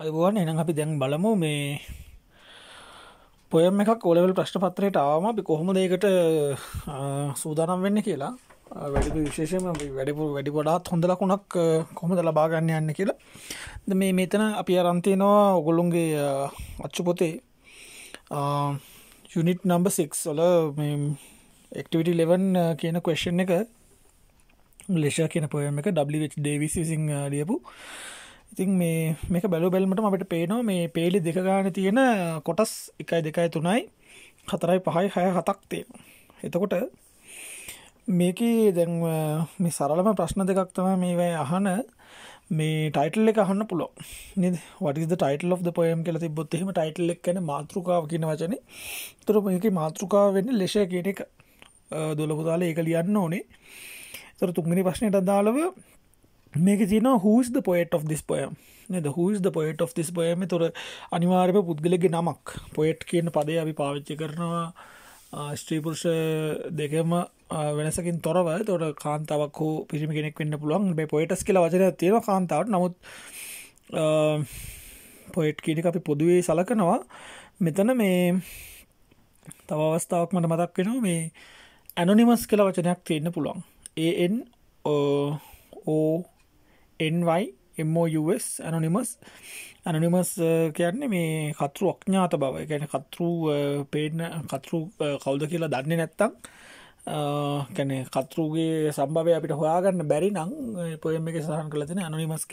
අයිබුවන් එනම් අපි දැන් බලමු මේ පොයම් එකක් කොලවල් ප්‍රශ්ට පත්‍රයට ආවම අපි කොහොම දෙකට සූදානම් වෙන්න කියලා වැඩි විශේෂම වැඩිපුර වැඩි වඩාත් හොඳ ලකුණක් කොහොමද ලබා ගන්න යන්න කියලා මේ මෙතන අපි අරන් තිනවා ඔගොල්ලොන්ගේ අච්චු පොතේ යුනිට් නම්බර් 6 වල මේ ඇක්ටිවිටි 11 කියන ක්වෙස්චන් එක ලෙෂා කියන පොයම් එක WH ඩේවිස් විසින් ලියපු ඉතින් මේ මේක බැලු බැල්මට අපට පේනවා මේ පේලි දෙක ගාන තියෙන කොටස් එකයි දෙකයි තුනයි හතරයි පහයි හය හතක් තියෙන එතකොට මේක දැන් මේ සරලම ප්‍රශ්න දෙකක් තම මේවැ අහන මේ ටයිටල් එක අහන්න පුලො වටිද ටයිටල් of පොයම් කියල තිබොත් එහෙම ටයිටල් එක් ැන මාතෘකාව කියන වචන තුර මේක මාතෘකාව වෙන්න ලෙෂය කියන එක දොලපුදාල ඒක ලියන්න ඕනේ තොර තුන්ගනි ප්‍රශ්නයට අදාළව මේක තින has the poet of this poem නද has the poet of this poem තොර අනිවාර්ම පුද්ගලගේ නමක් පොයිට් කියන පදේ අපි පාවිච්චි කරනවා ස්ත්‍රීපුරුෂ දෙකම වෙනසකින් තොරව තොට කාන්තාවක් හෝ පිරිමි කෙනෙක් වෙන්න පුළුවන් බේ පොයිටස් කියල වචන තියෙන කාන්තාවට නමුත් පොයිට් කියනක අපි පොදුවේ සලකනවා මෙතන මේ තව අවස්ථාවක් මට මතක් වෙනවා මේ ඇනොනිමස් කළ වචනයක් තියෙන්න පුළුවන් A N O NY MOUS anonymous anonymous කියන්නේ මේ කතරු අඥාත බව ගැන කතරු uh, පේන කතරු uh, කවුද කියලා දන්නේ නැත්තං uh, කැනෙ කතරුගේ සම්භවය අපිට හොයාගන්න බැරි නං පොයම එක සහන් කලතින අනනිමස්